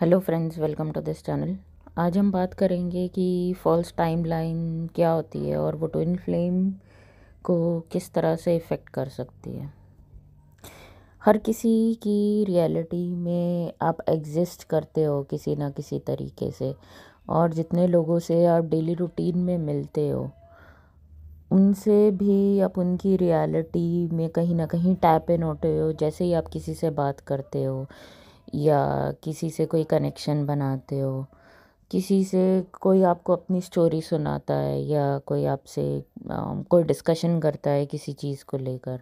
Hello friends welcome to this channel आज हम बात करेंगे कि फॉल्स टाइमलाइन क्या होती है और वो ट्विन फ्लेम को किस तरह से इफ़ेक्ट कर सकती है हर किसी की रियलिटी में आप एग्जिस्ट करते हो किसी ना किसी तरीके से और जितने लोगों से आप डेली रूटीन में मिलते हो उनसे भी आप उनकी रियलिटी में कहीं ना कहीं टैप इन होते हो जैसे ही आप किसी से बात करते हो या किसी से कोई कनेक्शन बनाते हो किसी से कोई आपको अपनी स्टोरी सुनाता है या कोई आपसे कोई डिस्कशन करता है किसी चीज़ को लेकर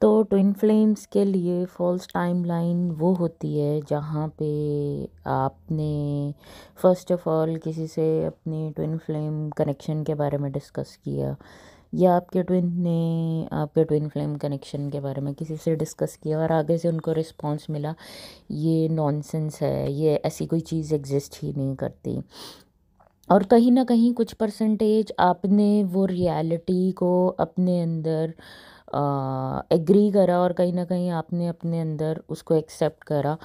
तो ट्विन फ्लेम्स के लिए फॉल्स टाइमलाइन वो होती है जहाँ पे आपने फ़र्स्ट ऑफ ऑल किसी से अपने ट्विन फ्लेम कनेक्शन के बारे में डिस्कस किया या आपके ट्विन ने आपके ट्विन फ्लेम कनेक्शन के बारे में किसी से डिस्कस किया और आगे से उनको रिस्पांस मिला ये नॉनसेंस है ये ऐसी कोई चीज़ एग्जिस्ट ही नहीं करती और कहीं ना कहीं कुछ परसेंटेज आपने वो रियलिटी को अपने अंदर एग्री करा और कहीं ना कहीं आपने अपने अंदर उसको एक्सेप्ट करा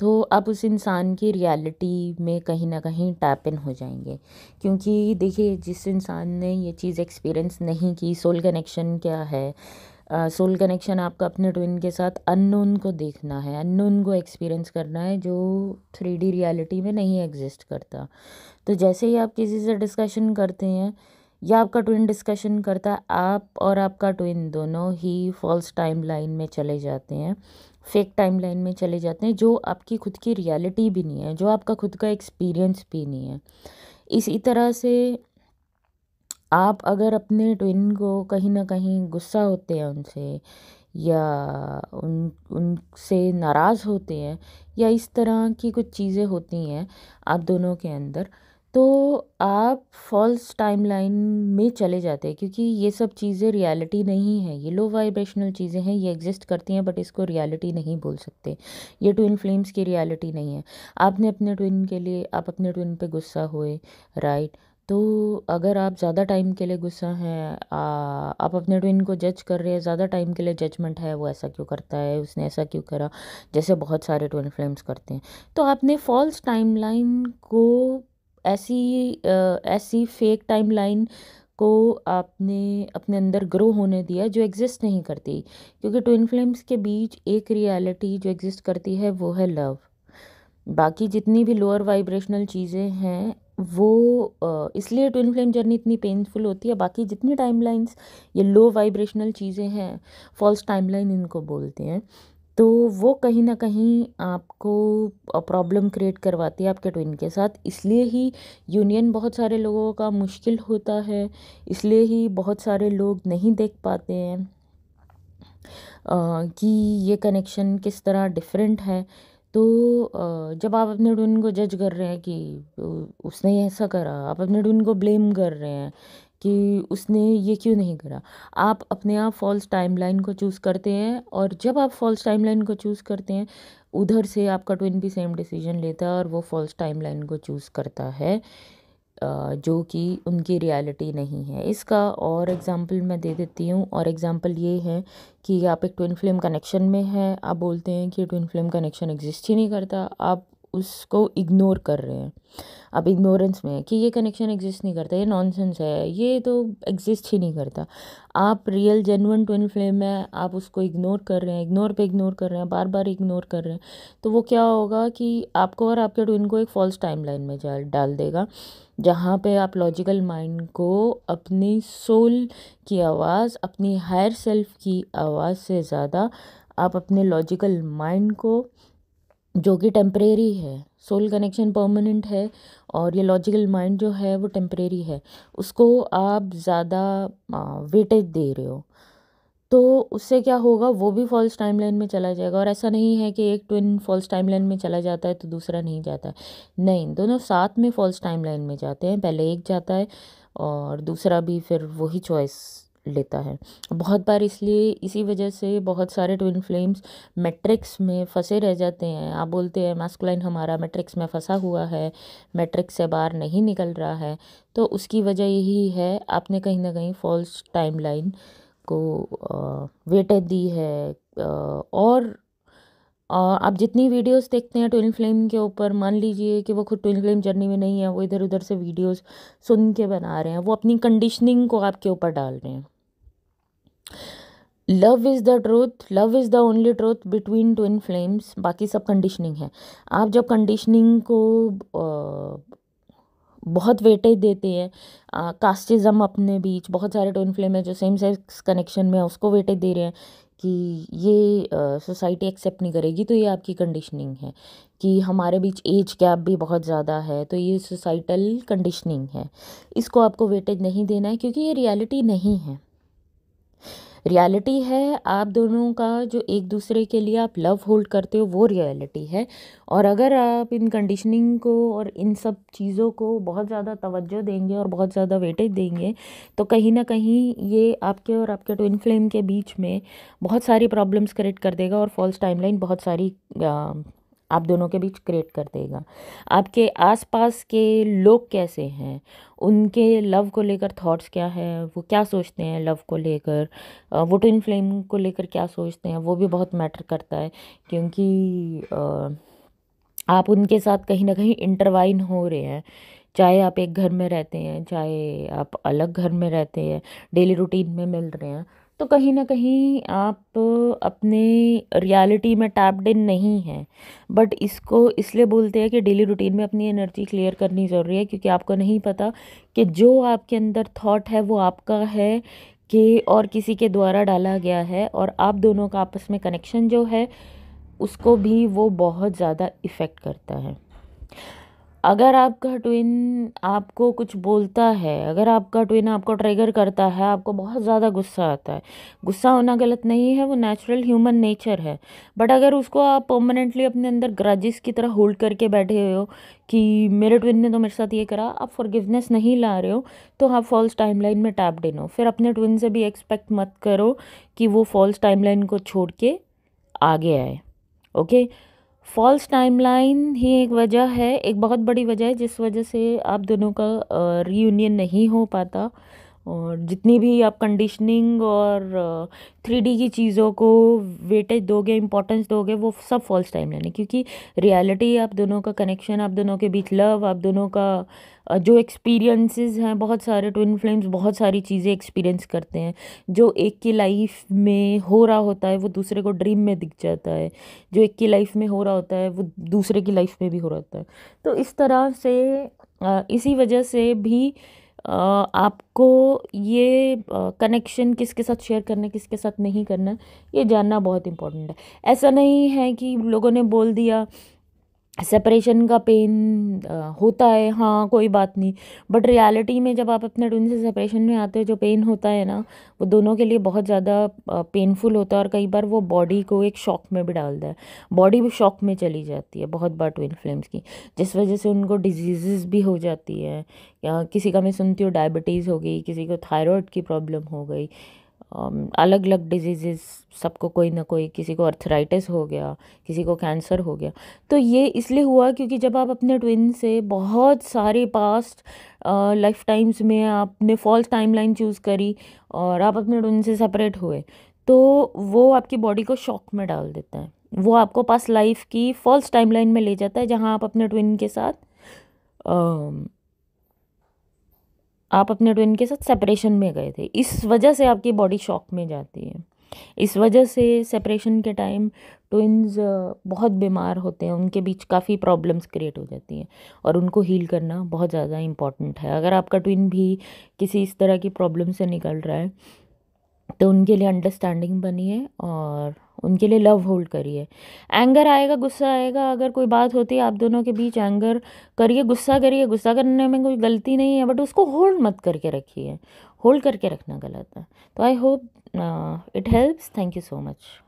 तो आप उस इंसान की रियलिटी में कहीं ना कहीं टैप इन हो जाएंगे क्योंकि देखिए जिस इंसान ने ये चीज़ एक्सपीरियंस नहीं की सोल कनेक्शन क्या है सोल uh, कनेक्शन आपका अपने ट्विन के साथ अननोन को देखना है अननोन को एक्सपीरियंस करना है जो थ्री डी रियलिटी में नहीं एग्जिस्ट करता तो जैसे ही आप किसी से डिस्कशन करते हैं या आपका ट्विन डिस्कशन करता है आप और आपका ट्विन दोनों ही फॉल्स टाइम लाइन में चले जाते हैं फेक टाइमलाइन में चले जाते हैं जो आपकी खुद की रियलिटी भी नहीं है जो आपका खुद का एक्सपीरियंस भी नहीं है इसी तरह से आप अगर अपने ट्विन को कहीं ना कहीं गुस्सा होते हैं उनसे या उन उनसे नाराज़ होते हैं या इस तरह की कुछ चीज़ें होती हैं आप दोनों के अंदर तो आप फॉल्स टाइमलाइन में चले जाते हैं क्योंकि ये सब चीज़ें रियलिटी नहीं है ये लो वाइब्रेशनल चीज़ें हैं ये एग्जिस्ट करती हैं बट इसको रियलिटी नहीं बोल सकते ये ट्विन फ्लेम्स की रियलिटी नहीं है आपने अपने ट्विन के लिए आप अपने ट्विन पे गुस्सा हुए राइट तो अगर आप ज़्यादा टाइम के लिए गुस्सा हैं आप अपने ट्विन को जज कर रहे हैं ज़्यादा टाइम के लिए जजमेंट है वो ऐसा क्यों करता है उसने ऐसा क्यों करा जैसे बहुत सारे ट्विन फ्लेम्स करते हैं तो आपने फॉल्स टाइमलाइन को ऐसी ऐसी फ़ेक टाइमलाइन को आपने अपने अंदर ग्रो होने दिया जो एग्ज़िस्ट नहीं करती क्योंकि ट्विन फ्लेम्स के बीच एक रियलिटी जो एग्ज़िस्ट करती है वो है लव बाकी जितनी भी लोअर वाइब्रेशनल चीज़ें हैं वो इसलिए ट्विन फ्लेम जर्नी इतनी पेनफुल होती है बाकी जितनी टाइमलाइंस ये लो वाइब्रेशनल चीज़ें हैं फॉल्स टाइमलाइन इनको बोलते हैं तो वो कहीं ना कहीं आपको प्रॉब्लम क्रिएट करवाती है आपके ट्विन के साथ इसलिए ही यूनियन बहुत सारे लोगों का मुश्किल होता है इसलिए ही बहुत सारे लोग नहीं देख पाते हैं आ, कि ये कनेक्शन किस तरह डिफरेंट है तो जब आप अपने ट्विन को जज कर रहे हैं कि उसने ऐसा करा आप अपने ट्विन को ब्लेम कर रहे हैं कि उसने ये क्यों नहीं करा आप अपने आप फॉल्स टाइमलाइन को चूज़ करते हैं और जब आप फॉल्स टाइमलाइन को चूज़ करते हैं उधर से आपका ट्विन भी सेम डिसीजन लेता है और वो फॉल्स टाइमलाइन को चूज़ करता है जो कि उनकी रियलिटी नहीं है इसका और एग्ज़ाम्पल मैं दे देती हूँ और एग्ज़ाम्पल ये है कि आप एक ट्विन फ्लेम कनेक्शन में हैं आप बोलते हैं कि ट्विन फ्लेम कनेक्शन एग्जिस्ट ही नहीं करता आप उसको इग्नोर कर रहे हैं अब इग्नोरेंस में है कि ये कनेक्शन एग्जिस्ट नहीं करता ये नॉनसेंस है ये तो एग्जिस्ट ही नहीं करता आप रियल जेनुअन ट्विन फ्लेम है आप उसको इग्नोर कर रहे हैं इग्नोर पे इग्नोर कर रहे हैं बार बार इग्नोर कर रहे हैं तो वो क्या होगा कि आपको और आपके ट्विन को एक फॉल्स लाइन में जा डाल देगा जहाँ पे आप लॉजिकल माइंड को अपनी सोल की आवाज़ अपनी हायर सेल्फ की आवाज़ से ज़्यादा आप अपने लॉजिकल माइंड को जो कि टेम्परेरी है सोल कनेक्शन परमानेंट है और ये लॉजिकल माइंड जो है वो टेम्परेरी है उसको आप ज़्यादा वेटेज दे रहे हो तो उससे क्या होगा वो भी फॉल्स टाइमलाइन में चला जाएगा और ऐसा नहीं है कि एक ट्विन फॉल्स टाइमलाइन में चला जाता है तो दूसरा नहीं जाता है नहीं दोनों साथ में फॉल्स टाइमलाइन में जाते हैं पहले एक जाता है और दूसरा भी फिर वही चॉइस लेता है बहुत बार इसलिए इसी वजह से बहुत सारे ट्विन फ्लेम्स मैट्रिक्स में फंसे रह जाते हैं आप बोलते हैं मास्कुलाइन हमारा मैट्रिक्स में फंसा हुआ है मैट्रिक्स से बाहर नहीं निकल रहा है तो उसकी वजह यही है आपने कहीं ना कहीं फॉल्स टाइमलाइन को वेटेज दी है और आप जितनी वीडियोस देखते हैं ट्विन फ्लेम के ऊपर मान लीजिए कि वो खुद ट्विन फ्लेम जर्नी में नहीं है वो इधर उधर से वीडियोस सुन के बना रहे हैं वो अपनी कंडीशनिंग को आपके ऊपर डाल रहे हैं love is the truth love is the only truth between twin flames बाकी सब कंडीशनिंग है आप जब कंडीशनिंग को बहुत वेटेज देते हैं कास्टिज्म अपने बीच बहुत सारे ट्विन फ्लेम है जो सेम सेक्स कनेक्शन में है उसको वेटेज दे रहे हैं कि ये सोसाइटी एक्सेप्ट नहीं करेगी तो ये आपकी कंडीशनिंग है कि हमारे बीच एज गैप भी बहुत ज़्यादा है तो ये सोसाइटल कंडीशनिंग है इसको आपको वेटेज नहीं देना है क्योंकि ये रियलिटी नहीं है रियलिटी है आप दोनों का जो एक दूसरे के लिए आप लव होल्ड करते हो वो रियलिटी है और अगर आप इन कंडीशनिंग को और इन सब चीज़ों को बहुत ज़्यादा तवज्जो देंगे और बहुत ज़्यादा वेटेज देंगे तो कहीं ना कहीं ये आपके और आपके ट्विन फ्लेम के बीच में बहुत सारी प्रॉब्लम्स क्रिएट कर देगा और फॉल्स टाइमलाइन बहुत सारी आ, आप दोनों के बीच क्रिएट कर देगा आपके आसपास के लोग कैसे हैं उनके लव को लेकर थॉट्स क्या है वो क्या सोचते हैं लव को लेकर वो ट्विन फ्लेम को लेकर क्या सोचते हैं वो भी बहुत मैटर करता है क्योंकि आप उनके साथ कहीं ना कहीं इंटरवाइन हो रहे हैं चाहे आप एक घर में रहते हैं चाहे आप अलग घर में रहते हैं डेली रूटीन में मिल रहे हैं तो कहीं ना कहीं आप अपने रियलिटी में टैप्ड इन नहीं हैं बट इसको इसलिए बोलते हैं कि डेली रूटीन में अपनी एनर्जी क्लियर करनी ज़रूरी है क्योंकि आपको नहीं पता कि जो आपके अंदर थॉट है वो आपका है कि और किसी के द्वारा डाला गया है और आप दोनों का आपस में कनेक्शन जो है उसको भी वो बहुत ज़्यादा इफ़ेक्ट करता है अगर आपका ट्विन आपको कुछ बोलता है अगर आपका ट्विन आपको ट्रिगर करता है आपको बहुत ज़्यादा गुस्सा आता है गुस्सा होना गलत नहीं है वो नेचुरल ह्यूमन नेचर है बट अगर उसको आप परमानेंटली अपने अंदर ग्रजिस की तरह होल्ड करके बैठे हुए हो कि मेरे ट्विन ने तो मेरे साथ ये करा आप फॉरगिवनेस नहीं ला रहे हो तो आप फॉल्स टाइम में टैप डे हो फिर अपने ट्विन से भी एक्सपेक्ट मत करो कि वो फॉल्स टाइम को छोड़ के आगे आए ओके okay? फॉल्स टाइमलाइन ही एक वजह है एक बहुत बड़ी वजह है जिस वजह से आप दोनों का रीयूनियन नहीं हो पाता और जितनी भी आप कंडीशनिंग और थ्री uh, डी की चीज़ों को वेटेज दोगे इम्पोर्टेंस दोगे वो सब फॉल्स टाइम लेने क्योंकि रियलिटी आप दोनों का कनेक्शन आप दोनों के बीच लव आप दोनों का uh, जो एक्सपीरियंसेस हैं बहुत सारे ट्विन फ्लेम्स बहुत सारी चीज़ें एक्सपीरियंस करते हैं जो एक की लाइफ में हो रहा होता है वो दूसरे को ड्रीम में दिख जाता है जो एक की लाइफ में हो रहा होता है वो दूसरे की लाइफ में भी हो रहा होता है तो इस तरह से uh, इसी वजह से भी आपको ये कनेक्शन किसके साथ शेयर करना किसके साथ नहीं करना ये जानना बहुत इम्पोर्टेंट है ऐसा नहीं है कि लोगों ने बोल दिया सेपरेशन का पेन होता है हाँ कोई बात नहीं बट रियलिटी में जब आप अपने ट्विन से सेपरेशन में आते हो जो पेन होता है ना वो दोनों के लिए बहुत ज़्यादा पेनफुल होता है और कई बार वो बॉडी को एक शॉक में भी डालता है बॉडी भी शॉक में चली जाती है बहुत बार ट्विन फ्लेम्स की जिस वजह से उनको डिजीज़ भी हो जाती है या किसी का मैं सुनती हूँ डायबिटीज़ हो गई किसी को थायरॉयड की प्रॉब्लम हो गई अलग अलग डिजीज़ेस सबको कोई ना कोई किसी को अर्थराइटिस हो गया किसी को कैंसर हो गया तो ये इसलिए हुआ क्योंकि जब आप अपने ट्विन से बहुत सारे पास्ट लाइफ टाइम्स में आपने फॉल्स टाइमलाइन चूज़ करी और आप अपने ट्विन से सेपरेट हुए तो वो आपकी बॉडी को शॉक में डाल देता है वो आपको पास लाइफ की फॉल्स टाइमलाइन में ले जाता है जहाँ आप अपने ट्विन के साथ आप अपने ट्विन के साथ सेपरेशन में गए थे इस वजह से आपकी बॉडी शॉक में जाती है इस वजह से सेपरेशन के टाइम ट्विन्स बहुत बीमार होते हैं उनके बीच काफ़ी प्रॉब्लम्स क्रिएट हो जाती हैं और उनको हील करना बहुत ज़्यादा इम्पॉर्टेंट है अगर आपका ट्विन भी किसी इस तरह की प्रॉब्लम से निकल रहा है तो उनके लिए अंडरस्टैंडिंग बनिए और उनके लिए लव होल्ड करिए एंगर आएगा गुस्सा आएगा अगर कोई बात होती है आप दोनों के बीच एंगर करिए गुस्सा करिए गुस्सा करने में कोई गलती नहीं है बट उसको होल्ड मत करके रखिए होल्ड करके रखना गलत है तो I hope it helps thank you so much